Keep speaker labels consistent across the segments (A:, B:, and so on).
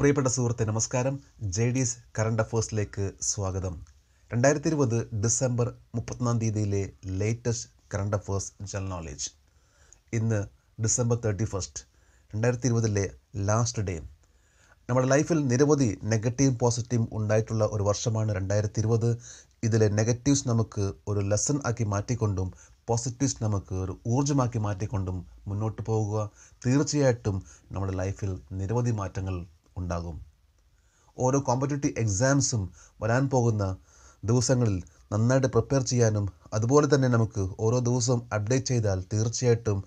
A: പ്രിയപ്പെട്ട സുഹൃത്തെ നമസ്കാരം ജെ ഡി എസ് കറണ്ട് അഫേഴ്സിലേക്ക് സ്വാഗതം രണ്ടായിരത്തി ഇരുപത് ഡിസംബർ മുപ്പത്തൊന്നാം തീയതിയിലെ latest current affairs general knowledge ഇന്ന് ഡിസംബർ തേർട്ടി ഫസ്റ്റ് രണ്ടായിരത്തി ഇരുപതിലെ ലാസ്റ്റ് ഡേ നമ്മുടെ ലൈഫിൽ നിരവധി നെഗറ്റീവ് പോസിറ്റീവ് ഉണ്ടായിട്ടുള്ള ഒരു വർഷമാണ് രണ്ടായിരത്തി ഇരുപത് ഇതിലെ നെഗറ്റീവ്സ് നമുക്ക് ഒരു ലെസൺ ആക്കി മാറ്റിക്കൊണ്ടും പോസിറ്റീവ്സ് നമുക്ക് ഒരു ഊർജ്ജമാക്കി മാറ്റിക്കൊണ്ടും മുന്നോട്ട് പോകുക തീർച്ചയായിട്ടും നമ്മുടെ ലൈഫിൽ നിരവധി മാറ്റങ്ങൾ ഉണ്ടാകും ഓരോ കോമ്പറ്റേറ്റീവ് എക്സാംസും വരാൻ പോകുന്ന ദിവസങ്ങളിൽ നന്നായിട്ട് പ്രിപ്പയർ ചെയ്യാനും അതുപോലെ തന്നെ നമുക്ക് ഓരോ ദിവസവും അപ്ഡേറ്റ് ചെയ്താൽ തീർച്ചയായിട്ടും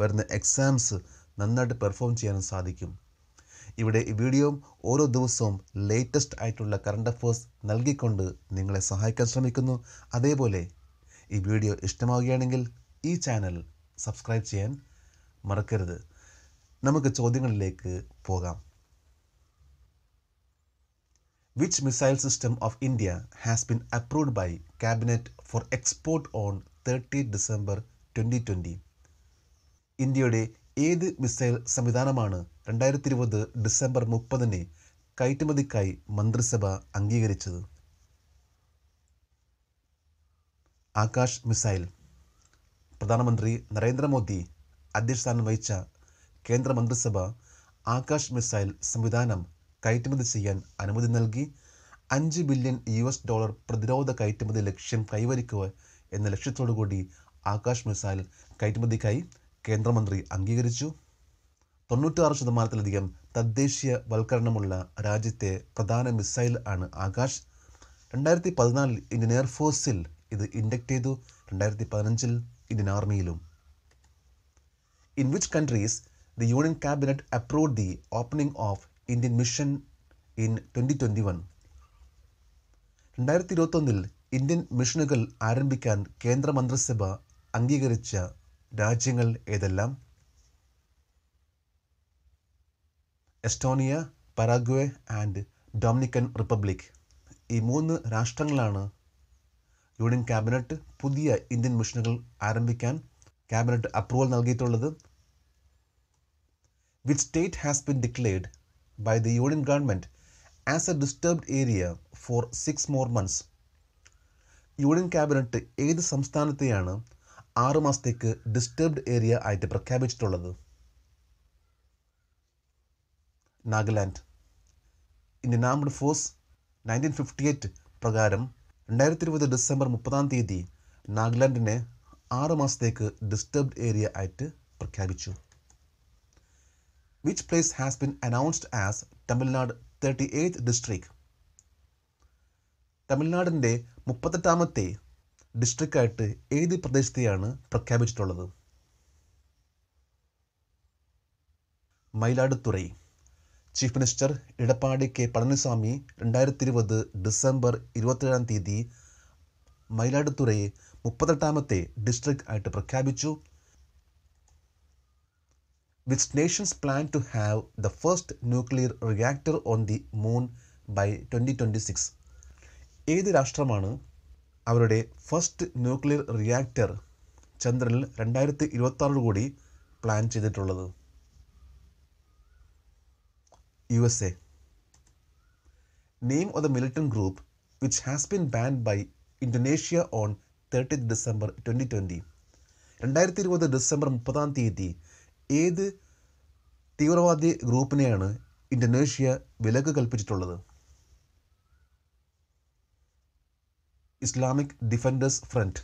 A: വരുന്ന എക്സാംസ് നന്നായിട്ട് പെർഫോം ചെയ്യാനും സാധിക്കും ഇവിടെ ഈ വീഡിയോ ഓരോ ദിവസവും ലേറ്റസ്റ്റ് ആയിട്ടുള്ള കറണ്ട് അഫേഴ്സ് നൽകിക്കൊണ്ട് നിങ്ങളെ സഹായിക്കാൻ ശ്രമിക്കുന്നു അതേപോലെ ഈ വീഡിയോ ഇഷ്ടമാവുകയാണെങ്കിൽ ഈ ചാനൽ സബ്സ്ക്രൈബ് ചെയ്യാൻ മറക്കരുത് നമുക്ക് ചോദ്യങ്ങളിലേക്ക് പോകാം Which missile system of India has been approved by Cabinet for export on 30 December twenty twenty ഇന്ത്യയുടെ ഏത് മിസൈൽ സംവിധാനമാണ് രണ്ടായിരത്തി ഇരുപത് ഡിസംബർ മുപ്പതിന് കയറ്റുമതിക്കായി മന്ത്രിസഭ അംഗീകരിച്ചത് ആകാശ് മിസൈൽ പ്രധാനമന്ത്രി നരേന്ദ്രമോദി അധ്യക്ഷസ്ഥാനം വഹിച്ച കേന്ദ്രമന്ത്രിസഭ ആകാശ് മിസൈൽ സംവിധാനം കയറ്റുമതി ചെയ്യാൻ അനുമതി നൽകി അഞ്ച് ബില്യൺ യു എസ് ഡോളർ പ്രതിരോധ കയറ്റുമതി ലക്ഷ്യം കൈവരിക്കുക എന്ന ലക്ഷ്യത്തോടുകൂടി ആകാശ് മിസൈൽ കയറ്റുമതിക്കായി കേന്ദ്രമന്ത്രി അംഗീകരിച്ചു തൊണ്ണൂറ്റാറ് ശതമാനത്തിലധികം തദ്ദേശീയ വൽക്കരണമുള്ള രാജ്യത്തെ പ്രധാന മിസൈൽ ആണ് ആകാശ് രണ്ടായിരത്തി പതിനാലിൽ ഇന്ത്യൻ എയർഫോഴ്സിൽ ഇത് ഇൻഡക്ട് ചെയ്തു രണ്ടായിരത്തി പതിനഞ്ചിൽ ഇന്ത്യൻ ആർമിയിലും in which countries the union cabinet approve the opening of Indian mission in twenty twenty one രണ്ടായിരത്തി ഇരുപത്തൊന്നിൽ ഇന്ത്യൻ മിഷനുകൾ ആരംഭിക്കാൻ കേന്ദ്ര മന്ത്രിസഭ അംഗീകരിച്ച രാജ്യങ്ങൾ ഏതെല്ലാം Estonia Paraguay and Dominican Republic ഈ മൂന്ന് രാഷ്ട്രങ്ങളാണ് യൂണിയൻ ക്യാബിനറ്റ് പുതിയ ഇന്ത്യൻ മിഷനുകൾ ആരംഭിക്കാൻ ക്യാബിനറ്റ് അപ്രൂവൽ നൽകിയിട്ടുള്ളത് which state has been declared by the Union government as a disturbed area for six more months. Union cabinet ഏത് സംസ്ഥാനത്തെയാണ് ആറു മാസത്തേക്ക് ഡിസ്റ്റർബ്ഡ് ഏരിയ ആയിട്ട് പ്രഖ്യാപിച്ചിട്ടുള്ളത് Nagaland Indian armed force nineteen fifty eight പ്രകാരം രണ്ടായിരത്തി ഇരുപത് ഡിസംബർ മുപ്പതാം തീയതി നാഗാലാൻഡിനെ ആറ് മാസത്തേക്ക് ഡിസ്റ്റർബ്ഡ് ഏരിയ ആയിട്ട് പ്രഖ്യാപിച്ചു which place has been announced as Tamil Nadu 38th district. തമിഴ്നാടിൻ്റെ മുപ്പത്തെട്ടാമത്തെ ഡിസ്ട്രിക്റ്റായിട്ട് ഏത് പ്രദേശത്തെയാണ് പ്രഖ്യാപിച്ചിട്ടുള്ളത് Mayiladuthurai chief minister Edappadi K Palaniswami രണ്ടായിരത്തി ഇരുപത് ഡിസംബർ ഇരുപത്തേഴാം തീയതി മയിലാടുത്തുറയെ മുപ്പത്തെട്ടാമത്തെ ഡിസ്ട്രിക്റ്റ് ആയിട്ട് പ്രഖ്യാപിച്ചു which nations plan to have the first nuclear reactor on the moon by 2026. ഏത് രാഷ്ട്രമാണ് അവരുടെ ഫസ്റ്റ് ന്യൂക്ലിയർ റിയാക്ടർ ചന്ദ്രനിൽ രണ്ടായിരത്തി ഇരുപത്തി കൂടി പ്ലാൻ ചെയ്തിട്ടുള്ളത് U S A name of the militant group which has been ban by Indonesia on thirty December twenty twenty രണ്ടായിരത്തി ഇരുപത് ഡിസംബർ മുപ്പതാം തീയതി ഏത് തീവ്രവാദി ഗ്രൂപ്പിനെയാണ് ഇന്തോനേഷ്യ വിലക്ക് കൽപ്പിച്ചിട്ടുള്ളത് Islamic Defenders Front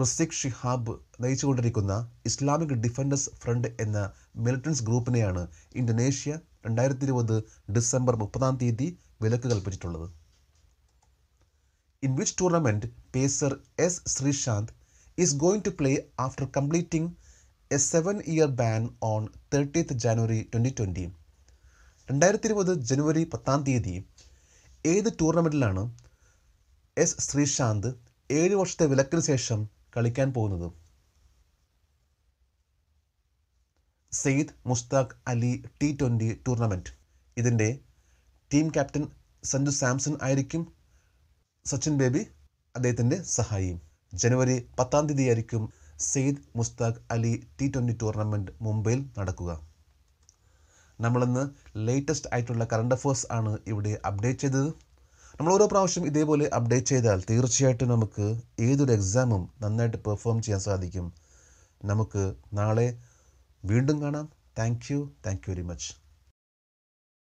A: Rizieq Shihab നയിച്ചുകൊണ്ടിരിക്കുന്ന ഇസ്ലാമിക് ഡിഫൻഡേഴ്സ് ഫ്രണ്ട് എന്ന മിലിറ്റൻസ് ഗ്രൂപ്പിനെയാണ് ഇന്തോനേഷ്യ രണ്ടായിരത്തി ഇരുപത് ഡിസംബർ മുപ്പതാം തീയതി വിലക്ക് കൽപ്പിച്ചിട്ടുള്ളത് in which tournament pacer S Sreesanth is going to play after completing a seven year ban on thirtieth January twenty twenty രണ്ടായിരത്തി ഇരുപത് ജനുവരി പത്താം തീയതി ഏത് ടൂർണമെൻറ്റിലാണ് എസ് ശ്രീശാന്ത് ഏഴ് വർഷത്തെ വിലക്കിന് ശേഷം കളിക്കാൻ പോകുന്നത് Syed Mushtaq Ali T twenty tournament ഇതിൻ്റെ ടീം ക്യാപ്റ്റൻ സഞ്ജു സാംസൺ ആയിരിക്കും സച്ചിൻ ബേബി അദ്ദേഹത്തിൻ്റെ സഹായി ജനുവരി പത്താം ആയിരിക്കും Syed Mushtaq Ali T twenty tournament മുംബൈയിൽ നടക്കുക നമ്മളിന്ന് ലേറ്റസ്റ്റ് ആയിട്ടുള്ള കറണ്ട് അഫേഴ്സ് ആണ് ഇവിടെ അപ്ഡേറ്റ് ചെയ്തത് നമ്മൾ ഓരോ പ്രാവശ്യം ഇതേപോലെ അപ്ഡേറ്റ് ചെയ്താൽ തീർച്ചയായിട്ടും നമുക്ക് ഏതൊരു എക്സാമും നന്നായിട്ട് പെർഫോം ചെയ്യാൻ സാധിക്കും നമുക്ക് നാളെ വീണ്ടും കാണാം thank you thank you very much